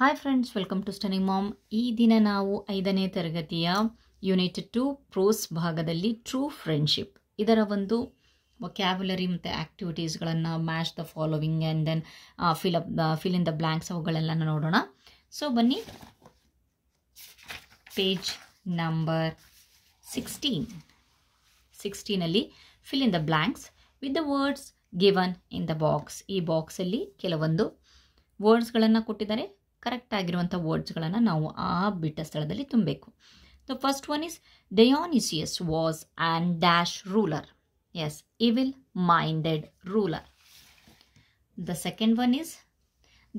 Hi friends welcome to stunning mom ಈ ದಿನ ನಾವು ಐದನೇ ತರಗತಿಯ ಯೂನಿಟ್ ಟು ಪ್ರೋಸ್ ಭಾಗದಲ್ಲಿ ಟ್ರೂ ಫ್ರೆಂಡ್ಶಿಪ್ ಇದರ ಒಂದು ಕ್ಯಾಬುಲರಿ ಮತ್ತು ಆ್ಯಕ್ಟಿವಿಟೀಸ್ಗಳನ್ನು match the following and then fill up fill in the blanks ಅವುಗಳೆಲ್ಲ ನೋಡೋಣ ಸೊ ಬನ್ನಿ ಪೇಜ್ ನಂಬರ್ ಸಿಕ್ಸ್ಟೀನ್ ಸಿಕ್ಸ್ಟೀನಲ್ಲಿ fill in the blanks with the words given in the box ಈ ಬಾಕ್ಸಲ್ಲಿ ಕೆಲವೊಂದು ವರ್ಡ್ಸ್ಗಳನ್ನು ಕೊಟ್ಟಿದ್ದಾರೆ ಕರೆಕ್ಟ್ ಆಗಿರುವಂಥ ವರ್ಡ್ಸ್ಗಳನ್ನು ನಾವು ಆ ಬಿಟ್ಟ ಸ್ಥಳದಲ್ಲಿ ತುಂಬಬೇಕು the first one is Dionysius was and dash ruler as evil minded ruler the second one is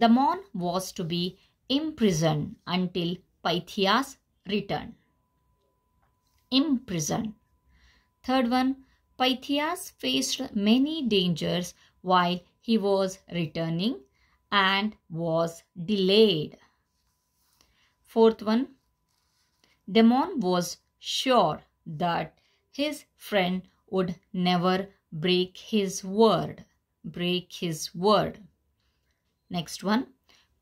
Damon was to be imprison until Pythias return imprison third one Pythias faced many dangers while he was returning and was delayed. Fourth one, Demon was sure that his friend would never break his word. Break his word. Next one,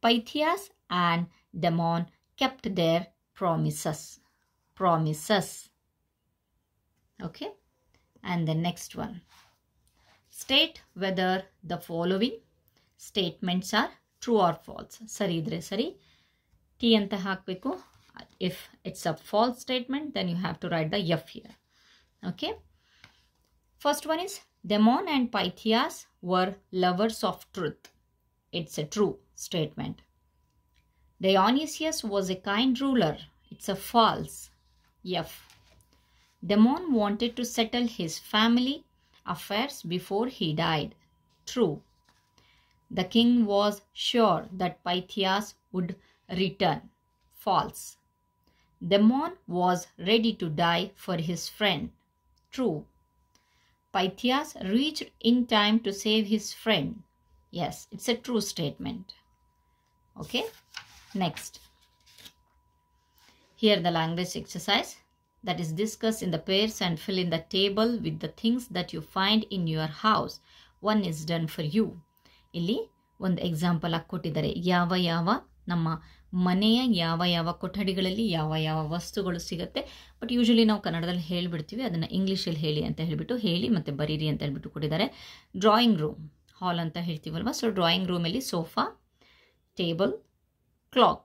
Pythias and Demon kept their promises. Promises. Okay, and the next one. State whether the following statements are true or false. Sari idre T anta haakbeku. If it's a false statement, then you have to write the F here. Okay. First one is Demon and Pythias were lovers of truth. It's a true statement. Dionysius was a kind ruler. It's a false. F. Demon wanted to settle his family affairs before he died. True. The king was sure that Pythias would return. False. Demon was ready to die for his friend. True. Pythias reached in time to save his friend. Yes, it's a true statement. Okay, next. Here the language exercise that is discussed in the pairs and fill in the table with the things that you find in your house. One is done for you. ಇಲ್ಲಿ ಒಂದು example ಆಗಿ ಕೊಟ್ಟಿದ್ದಾರೆ ಯಾವ ಯಾವ ನಮ್ಮ ಮನೆಯ ಯಾವ ಯಾವ ಕೊಠಡಿಗಳಲ್ಲಿ ಯಾವ ಯಾವ ವಸ್ತುಗಳು ಸಿಗುತ್ತೆ ಬಟ್ ಯೂಶಲಿ ನಾವು ಕನ್ನಡದಲ್ಲಿ ಹೇಳಿಬಿಡ್ತೀವಿ ಅದನ್ನು ಇಂಗ್ಲೀಷಲ್ಲಿ ಹೇಳಿ ಅಂತ ಹೇಳಿಬಿಟ್ಟು ಹೇಳಿ ಮತ್ತು ಬರೀರಿ ಅಂತ ಹೇಳ್ಬಿಟ್ಟು ಕೊಟ್ಟಿದ್ದಾರೆ ಡ್ರಾಯಿಂಗ್ ರೂಮ್ ಹಾಲ್ ಅಂತ ಹೇಳ್ತೀವಲ್ವ ಸೊ ಡ್ರಾಯಿಂಗ್ ರೂಮಲ್ಲಿ sofa table clock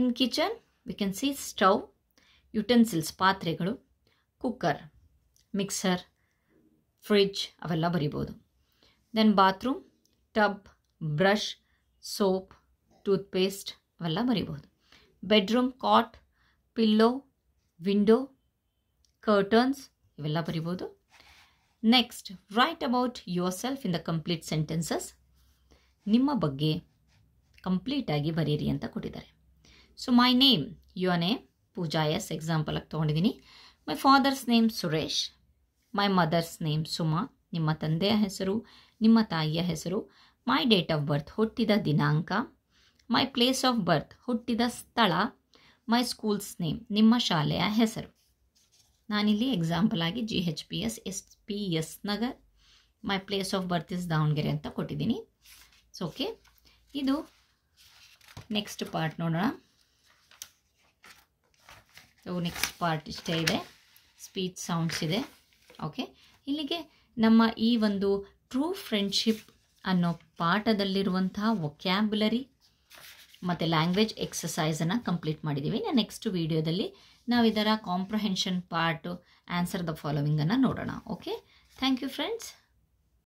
in kitchen we can see stove utensils ಪಾತ್ರೆಗಳು ಕುಕ್ಕರ್ ಮಿಕ್ಸರ್ ಫ್ರಿಜ್ ಅವೆಲ್ಲ ಬರಿಬೋದು then bathroom tub brush soap toothpaste ಅವೆಲ್ಲ ಮರಿಬಹುದು bedroom cot pillow window curtains ಇವೆಲ್ಲ ಬರಿಬೋದು next write about yourself in the complete sentences ನಿಮ್ಮ ಬಗ್ಗೆ ಕಂಪ್ಲೀಟಾಗಿ ಬರೀರಿ ಅಂತ ಕೊಟ್ಟಿದ್ದಾರೆ so my name your name Pooja as example ಆಗಿ ತೊಗೊಂಡಿದ್ದೀನಿ my father's name Suresh my mother's name Suma ನಿಮ್ಮ ತಂದೆಯ ಹೆಸರು ನಿಮ್ಮ ತಾಯಿಯ ಹೆಸರು ಮೈ ಡೇಟ್ ಆಫ್ ಬರ್ತ್ ಹುಟ್ಟಿದ ದಿನಾಂಕ ಮೈ ಪ್ಲೇಸ್ ಆಫ್ ಬರ್ತ್ ಹುಟ್ಟಿದ ಸ್ಥಳ ಮೈ ಸ್ಕೂಲ್ಸ್ ನೇಮ್ ನಿಮ್ಮ ಶಾಲೆಯ ಹೆಸರು ನಾನಿಲ್ಲಿ ಎಕ್ಸಾಂಪಲ್ ಆಗಿ G H P S S P S Nagar my place of birth is Davanagere ಅಂತ ಕೊಟ್ಟಿದ್ದೀನಿ ಸೊ ಓಕೆ ಇದು ನೆಕ್ಸ್ಟ್ ಪಾರ್ಟ್ ನೋಡೋಣ ಸೊ ನೆಕ್ಸ್ಟ್ ಪಾರ್ಟ್ ಇಷ್ಟೇ ಇದೆ ಸ್ಪೀಚ್ ಸೌಂಡ್ಸ್ ಇದೆ ಓಕೆ ಇಲ್ಲಿಗೆ ನಮ್ಮ ಈ ಒಂದು ಟ್ರೂ ಫ್ರೆಂಡ್ಶಿಪ್ ಅನ್ನೋ ಪಾಠದಲ್ಲಿರುವಂತಹ ವೊಕ್ಯಾಬ್ಯುಲರಿ ಮತ್ತು ಲ್ಯಾಂಗ್ವೇಜ್ ಎಕ್ಸಸೈಸನ್ನು ಕಂಪ್ಲೀಟ್ ಮಾಡಿದ್ದೀವಿ ನಾನು ನೆಕ್ಸ್ಟ್ ವೀಡಿಯೋದಲ್ಲಿ ನಾವು ಇದರ ಕಾಂಪ್ರಹೆನ್ಷನ್ ಪಾರ್ಟು ಆನ್ಸರ್ ದ ಫಾಲೋವಿಂಗನ್ನು ನೋಡೋಣ ಓಕೆ ಥ್ಯಾಂಕ್ ಯು ಫ್ರೆಂಡ್ಸ್